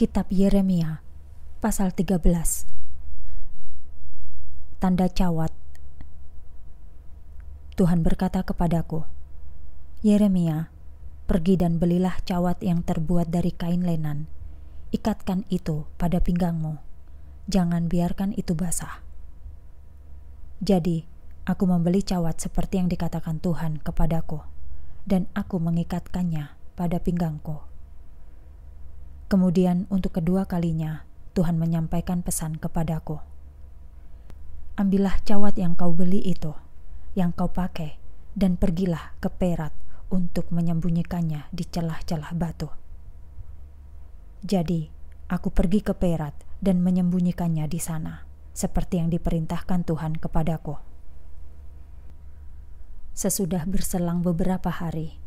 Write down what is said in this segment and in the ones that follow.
Kitab Yeremia pasal 13 Tanda cawat Tuhan berkata kepadaku Yeremia pergi dan belilah cawat yang terbuat dari kain lenan ikatkan itu pada pinggangmu jangan biarkan itu basah jadi aku membeli cawat seperti yang dikatakan Tuhan kepadaku dan aku mengikatkannya pada pinggangku Kemudian, untuk kedua kalinya, Tuhan menyampaikan pesan kepadaku: "Ambillah cawat yang kau beli itu, yang kau pakai, dan pergilah ke Perat untuk menyembunyikannya di celah-celah batu." Jadi, aku pergi ke Perat dan menyembunyikannya di sana, seperti yang diperintahkan Tuhan kepadaku. Sesudah berselang beberapa hari,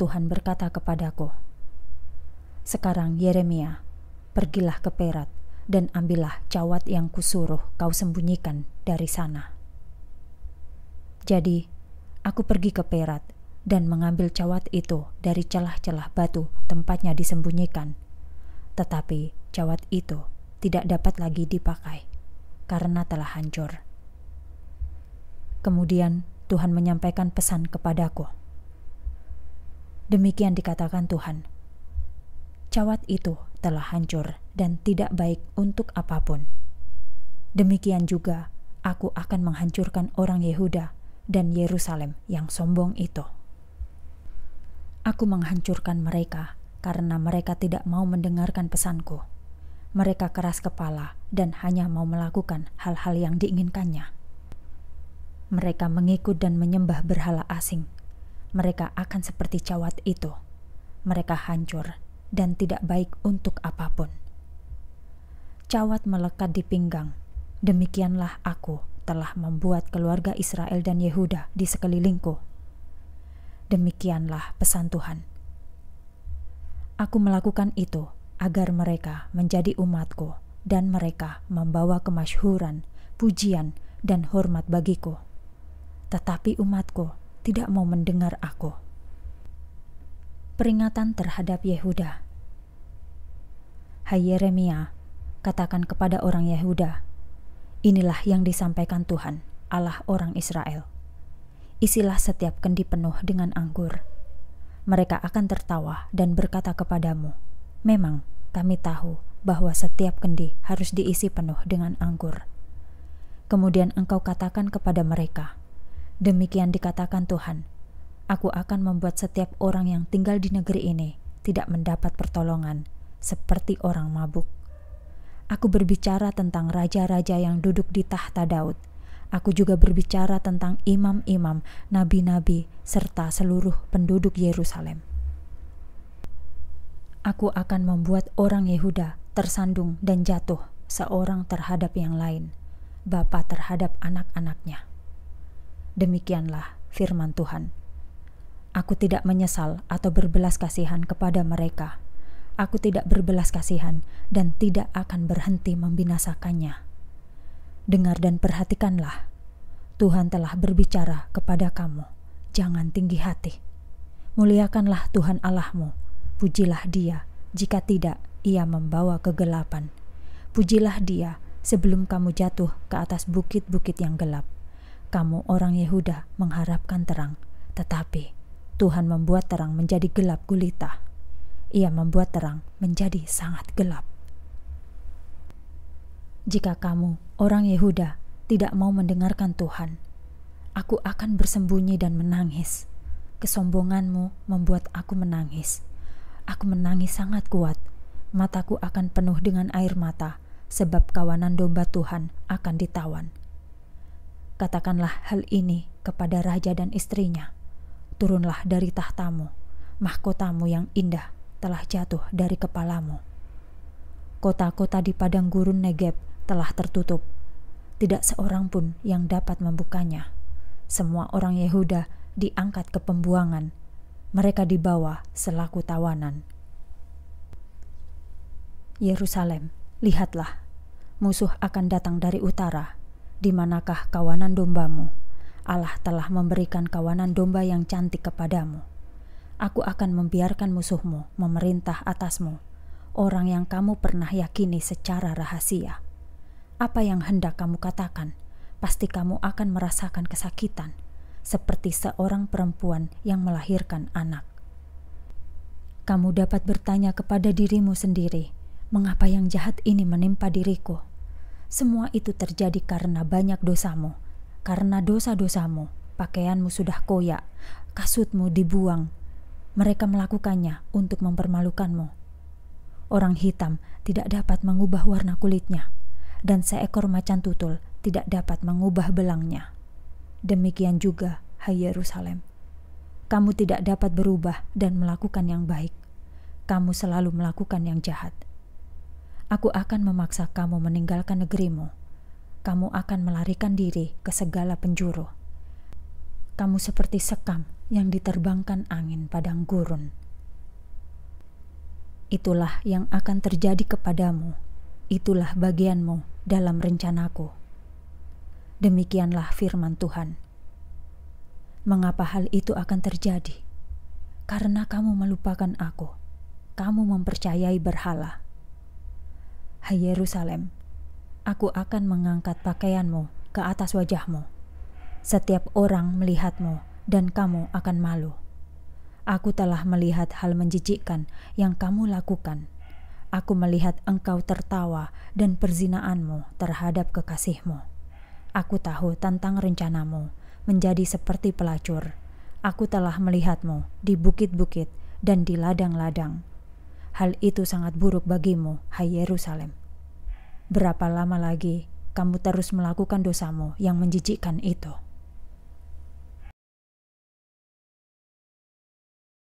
Tuhan berkata kepadaku, sekarang Yeremia, pergilah ke Perat dan ambillah cawat yang kusuruh kau sembunyikan dari sana. Jadi, aku pergi ke Perat dan mengambil cawat itu dari celah-celah batu tempatnya disembunyikan. Tetapi cawat itu tidak dapat lagi dipakai karena telah hancur. Kemudian Tuhan menyampaikan pesan kepadaku. Demikian dikatakan Tuhan cawat itu telah hancur dan tidak baik untuk apapun. Demikian juga, aku akan menghancurkan orang Yehuda dan Yerusalem yang sombong itu. Aku menghancurkan mereka karena mereka tidak mau mendengarkan pesanku. Mereka keras kepala dan hanya mau melakukan hal-hal yang diinginkannya. Mereka mengikut dan menyembah berhala asing. Mereka akan seperti cawat itu. Mereka hancur dan tidak baik untuk apapun. Cawat melekat di pinggang. Demikianlah aku telah membuat keluarga Israel dan Yehuda di sekelilingku. Demikianlah pesan Tuhan. Aku melakukan itu agar mereka menjadi umatku dan mereka membawa kemasyhuran, pujian, dan hormat bagiku. Tetapi umatku tidak mau mendengar aku. Peringatan terhadap Yehuda Hai Yeremia, katakan kepada orang Yehuda, inilah yang disampaikan Tuhan, Allah orang Israel. Isilah setiap kendi penuh dengan anggur. Mereka akan tertawa dan berkata kepadamu, Memang kami tahu bahwa setiap kendi harus diisi penuh dengan anggur. Kemudian engkau katakan kepada mereka, Demikian dikatakan Tuhan, Aku akan membuat setiap orang yang tinggal di negeri ini tidak mendapat pertolongan, seperti orang mabuk. Aku berbicara tentang raja-raja yang duduk di tahta Daud. Aku juga berbicara tentang imam-imam, nabi-nabi, serta seluruh penduduk Yerusalem. Aku akan membuat orang Yehuda tersandung dan jatuh seorang terhadap yang lain, bapa terhadap anak-anaknya. Demikianlah firman Tuhan. Aku tidak menyesal atau berbelas kasihan kepada mereka Aku tidak berbelas kasihan dan tidak akan berhenti membinasakannya. Dengar dan perhatikanlah, Tuhan telah berbicara kepada kamu. Jangan tinggi hati. Muliakanlah Tuhan Allahmu, pujilah Dia, jika tidak, Ia membawa kegelapan. Pujilah Dia sebelum kamu jatuh ke atas bukit-bukit yang gelap. Kamu, orang Yehuda, mengharapkan terang, tetapi Tuhan membuat terang menjadi gelap gulita ia membuat terang menjadi sangat gelap. Jika kamu, orang Yehuda, tidak mau mendengarkan Tuhan, aku akan bersembunyi dan menangis. Kesombonganmu membuat aku menangis. Aku menangis sangat kuat. Mataku akan penuh dengan air mata, sebab kawanan domba Tuhan akan ditawan. Katakanlah hal ini kepada raja dan istrinya. Turunlah dari tahtamu, mahkotamu yang indah, telah jatuh dari kepalamu. Kota-kota di padang gurun Negev telah tertutup. Tidak seorang pun yang dapat membukanya. Semua orang Yehuda diangkat ke pembuangan. Mereka dibawa selaku tawanan. Yerusalem, lihatlah, musuh akan datang dari utara. Di manakah kawanan dombamu? Allah telah memberikan kawanan domba yang cantik kepadamu. Aku akan membiarkan musuhmu memerintah atasmu, orang yang kamu pernah yakini secara rahasia. Apa yang hendak kamu katakan, pasti kamu akan merasakan kesakitan, seperti seorang perempuan yang melahirkan anak. Kamu dapat bertanya kepada dirimu sendiri, mengapa yang jahat ini menimpa diriku? Semua itu terjadi karena banyak dosamu, karena dosa-dosamu, pakaianmu sudah koyak, kasutmu dibuang, mereka melakukannya untuk mempermalukanmu. Orang hitam tidak dapat mengubah warna kulitnya, dan seekor macan tutul tidak dapat mengubah belangnya. Demikian juga, hai Yerusalem, kamu tidak dapat berubah dan melakukan yang baik. Kamu selalu melakukan yang jahat. Aku akan memaksa kamu meninggalkan negerimu. Kamu akan melarikan diri ke segala penjuru. Kamu seperti sekam yang diterbangkan angin padang gurun. Itulah yang akan terjadi kepadamu, itulah bagianmu dalam rencanaku. Demikianlah firman Tuhan. Mengapa hal itu akan terjadi? Karena kamu melupakan aku, kamu mempercayai berhala. Hai Yerusalem, aku akan mengangkat pakaianmu ke atas wajahmu. Setiap orang melihatmu dan kamu akan malu. Aku telah melihat hal menjijikkan yang kamu lakukan. Aku melihat engkau tertawa dan perzinaanmu terhadap kekasihmu. Aku tahu tentang rencanamu menjadi seperti pelacur. Aku telah melihatmu di bukit-bukit dan di ladang-ladang. Hal itu sangat buruk bagimu, hai Yerusalem. Berapa lama lagi kamu terus melakukan dosamu yang menjijikkan itu?